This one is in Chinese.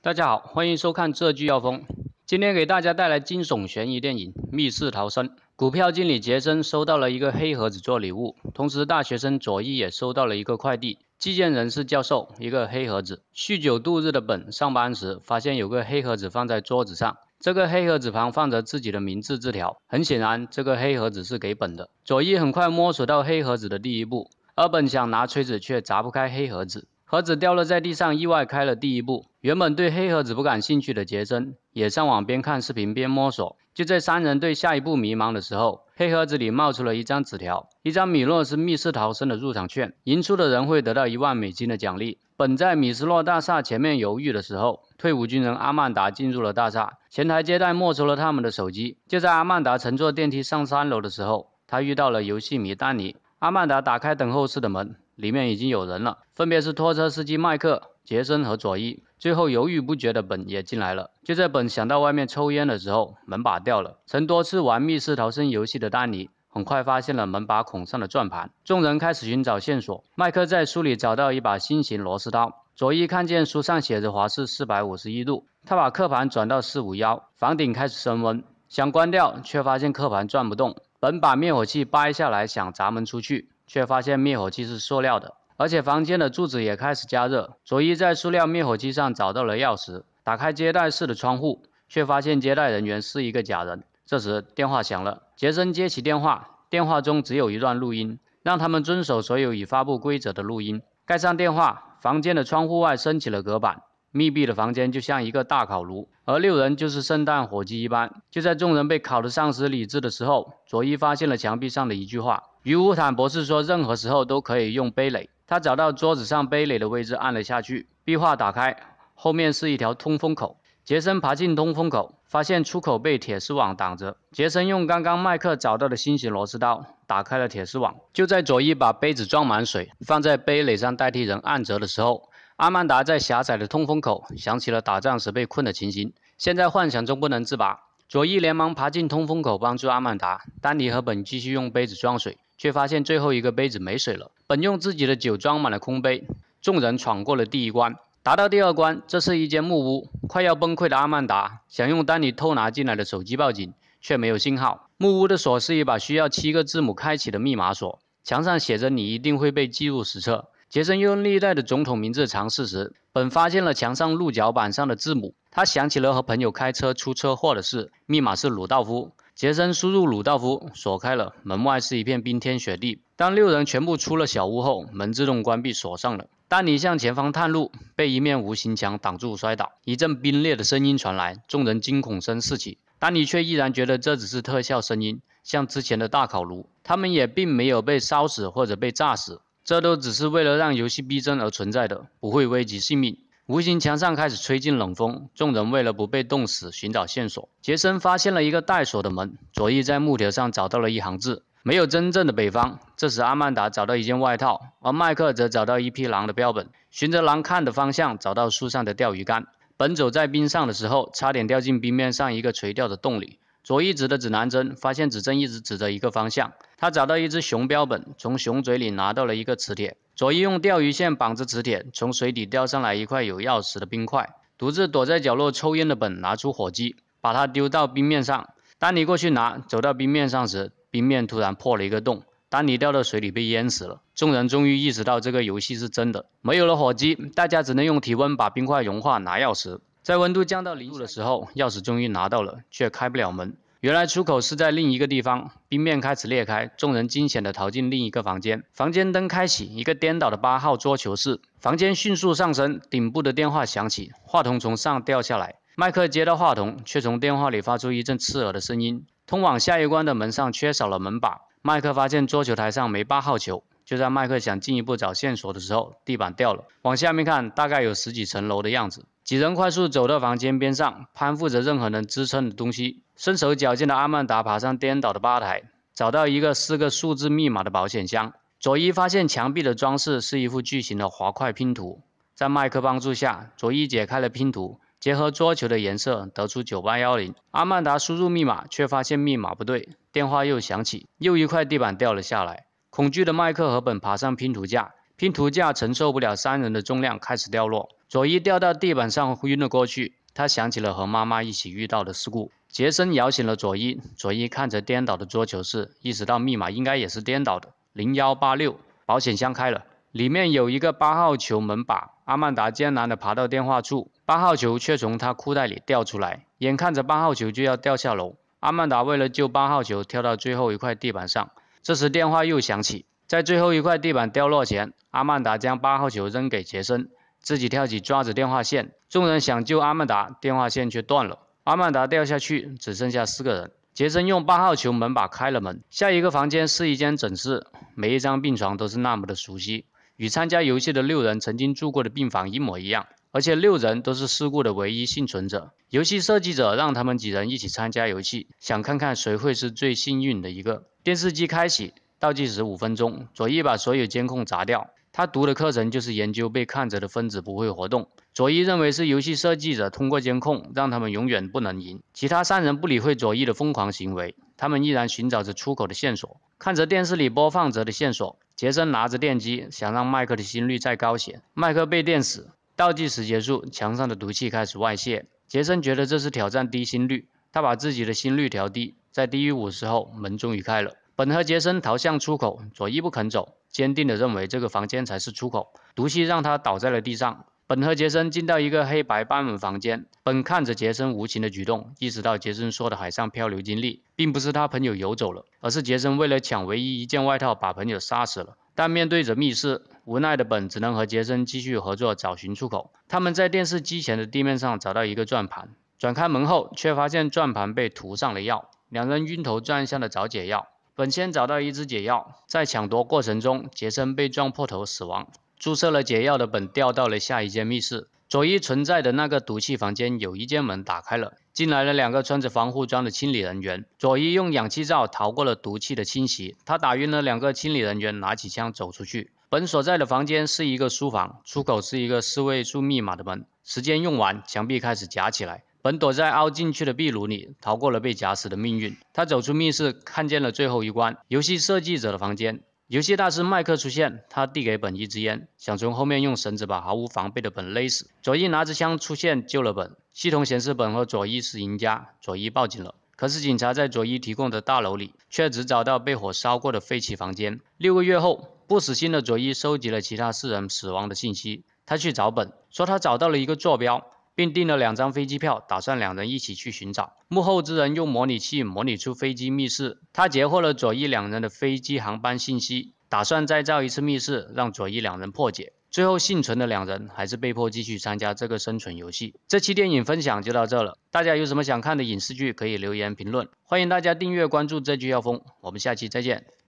大家好，欢迎收看《这句要疯》。今天给大家带来惊悚悬疑电影《密室逃生》。股票经理杰森收到了一个黑盒子做礼物，同时大学生佐伊也收到了一个快递，寄件人是教授。一个黑盒子。酗酒度日的本上班时发现有个黑盒子放在桌子上，这个黑盒子旁放着自己的名字字条。很显然，这个黑盒子是给本的。佐伊很快摸索到黑盒子的第一步，而本想拿锤子却砸不开黑盒子。盒子掉落在地上，意外开了第一步。原本对黑盒子不感兴趣的杰森也上网边看视频边摸索。就在三人对下一步迷茫的时候，黑盒子里冒出了一张纸条，一张米诺斯密室逃生的入场券，赢出的人会得到一万美金的奖励。本在米斯洛大厦前面犹豫的时候，退伍军人阿曼达进入了大厦。前台接待没收了他们的手机。就在阿曼达乘坐电梯上三楼的时候，他遇到了游戏米丹尼。阿曼达打开等候室的门。里面已经有人了，分别是拖车司机迈克、杰森和佐伊。最后犹豫不决的本也进来了。就在本想到外面抽烟的时候，门把掉了。曾多次玩密室逃生游戏的丹尼很快发现了门把孔上的转盘。众人开始寻找线索。迈克在书里找到一把新型螺丝刀。佐伊看见书上写着华氏四百五十一度，他把刻盘转到四五幺，房顶开始升温。想关掉，却发现刻盘转不动。本把灭火器掰下来，想砸门出去。却发现灭火器是塑料的，而且房间的柱子也开始加热。佐伊在塑料灭火器上找到了钥匙，打开接待室的窗户，却发现接待人员是一个假人。这时电话响了，杰森接起电话，电话中只有一段录音，让他们遵守所有已发布规则的录音。盖上电话，房间的窗户外升起了隔板，密闭的房间就像一个大烤炉，而六人就是圣诞火鸡一般。就在众人被烤得丧失理智的时候，佐伊发现了墙壁上的一句话。于乌坦博士说：“任何时候都可以用杯垒。”他找到桌子上杯垒的位置，按了下去。壁画打开，后面是一条通风口。杰森爬进通风口，发现出口被铁丝网挡着。杰森用刚刚麦克找到的新型螺丝刀打开了铁丝网。就在佐伊把杯子装满水放在杯垒上代替人按折的时候，阿曼达在狭窄的通风口想起了打仗时被困的情形，现在幻想中不能自拔。佐伊连忙爬进通风口帮助阿曼达。丹尼和本继续用杯子装水。却发现最后一个杯子没水了。本用自己的酒装满了空杯，众人闯过了第一关，达到第二关。这是一间木屋，快要崩溃的阿曼达想用丹尼偷拿进来的手机报警，却没有信号。木屋的锁是一把需要七个字母开启的密码锁，墙上写着“你一定会被记入史册”。杰森用历代的总统名字尝试时，本发现了墙上鹿角板上的字母。他想起了和朋友开车出车祸的事，密码是鲁道夫。杰森输入鲁道夫，锁开了。门外是一片冰天雪地。当六人全部出了小屋后，门自动关闭锁上了。丹尼向前方探路，被一面无形墙挡住，摔倒。一阵冰裂的声音传来，众人惊恐声四起。丹尼却依然觉得这只是特效声音，像之前的大烤炉，他们也并没有被烧死或者被炸死，这都只是为了让游戏逼真而存在的，不会危及性命。无形墙上开始吹进冷风，众人为了不被冻死，寻找线索。杰森发现了一个带锁的门，佐伊在木条上找到了一行字：“没有真正的北方。”这时，阿曼达找到一件外套，而迈克则找到一匹狼的标本。循着狼看的方向，找到树上的钓鱼竿。本走在冰上的时候，差点掉进冰面上一个垂钓的洞里。佐伊指的指南针，发现指针一直指着一个方向。他找到一只熊标本，从熊嘴里拿到了一个磁铁。佐一用钓鱼线绑着磁铁，从水底钓上来一块有钥匙的冰块。独自躲在角落抽烟的本拿出火机，把它丢到冰面上。丹尼过去拿，走到冰面上时，冰面突然破了一个洞。丹尼掉到水里被淹死了。众人终于意识到这个游戏是真的。没有了火机，大家只能用体温把冰块融化拿钥匙。在温度降到零度的时候，钥匙终于拿到了，却开不了门。原来出口是在另一个地方，冰面开始裂开，众人惊险地逃进另一个房间。房间灯开启，一个颠倒的八号桌球室。房间迅速上升，顶部的电话响起，话筒从上掉下来。麦克接到话筒，却从电话里发出一阵刺耳的声音。通往下一关的门上缺少了门把。麦克发现桌球台上没八号球。就在麦克想进一步找线索的时候，地板掉了。往下面看，大概有十几层楼的样子。几人快速走到房间边上，攀附着任何能支撑的东西。身手矫健的阿曼达爬上颠倒的吧台，找到一个四个数字密码的保险箱。佐伊发现墙壁的装饰是一副巨型的滑块拼图。在麦克帮助下，佐伊解开了拼图，结合桌球的颜色，得出九八幺零。阿曼达输入密码，却发现密码不对。电话又响起，又一块地板掉了下来。恐惧的麦克和本爬上拼图架，拼图架承受不了三人的重量，开始掉落。佐伊掉到地板上，晕了过去。他想起了和妈妈一起遇到的事故。杰森摇醒了佐伊，佐伊看着颠倒的桌球室，意识到密码应该也是颠倒的。零幺八六，保险箱开了，里面有一个八号球门把。阿曼达艰难地爬到电话处，八号球却从他裤袋里掉出来，眼看着八号球就要掉下楼，阿曼达为了救八号球，跳到最后一块地板上。这时电话又响起，在最后一块地板掉落前，阿曼达将八号球扔给杰森，自己跳起抓着电话线。众人想救阿曼达，电话线却断了，阿曼达掉下去，只剩下四个人。杰森用八号球门把开了门，下一个房间是一间诊室，每一张病床都是那么的熟悉，与参加游戏的六人曾经住过的病房一模一样。而且六人都是事故的唯一幸存者。游戏设计者让他们几人一起参加游戏，想看看谁会是最幸运的一个。电视机开启，倒计时五分钟。佐伊把所有监控砸掉。他读的课程就是研究被看着的分子不会活动。佐伊认为是游戏设计者通过监控让他们永远不能赢。其他三人不理会佐伊的疯狂行为，他们依然寻找着出口的线索。看着电视里播放着的线索，杰森拿着电击，想让麦克的心率再高些。麦克被电死。倒计时结束，墙上的毒气开始外泄。杰森觉得这是挑战低心率，他把自己的心率调低，在低于五十后，门终于开了。本和杰森逃向出口，左一不肯走，坚定的认为这个房间才是出口。毒气让他倒在了地上。本和杰森进到一个黑白斑纹房间，本看着杰森无情的举动，意识到杰森说的海上漂流经历并不是他朋友游走了，而是杰森为了抢唯一一件外套把朋友杀死了。但面对着密室，无奈的本只能和杰森继续合作找寻出口。他们在电视机前的地面上找到一个转盘，转开门后，却发现转盘被涂上了药，两人晕头转向的找解药。本先找到一支解药，在抢夺过程中，杰森被撞破头死亡。注射了解药的本掉到了下一间密室，佐伊存在的那个毒气房间有一间门打开了，进来了两个穿着防护装的清理人员。佐伊用氧气罩逃过了毒气的侵袭，他打晕了两个清理人员，拿起枪走出去。本所在的房间是一个书房，出口是一个四位数密码的门。时间用完，墙壁开始夹起来。本躲在凹进去的壁炉里，逃过了被夹死的命运。他走出密室，看见了最后一关——游戏设计者的房间。游戏大师麦克出现，他递给本一支烟，想从后面用绳子把毫无防备的本勒死。佐伊拿着枪出现救了本。系统显示本和佐伊是赢家。佐伊报警了，可是警察在佐伊提供的大楼里却只找到被火烧过的废弃房间。六个月后，不死心的佐伊收集了其他四人死亡的信息，他去找本，说他找到了一个坐标。并订了两张飞机票，打算两人一起去寻找幕后之人。用模拟器模拟出飞机密室，他截获了左翼两人的飞机航班信息，打算再造一次密室，让左翼两人破解。最后幸存的两人还是被迫继续参加这个生存游戏。这期电影分享就到这了，大家有什么想看的影视剧可以留言评论，欢迎大家订阅关注这剧要疯。我们下期再见。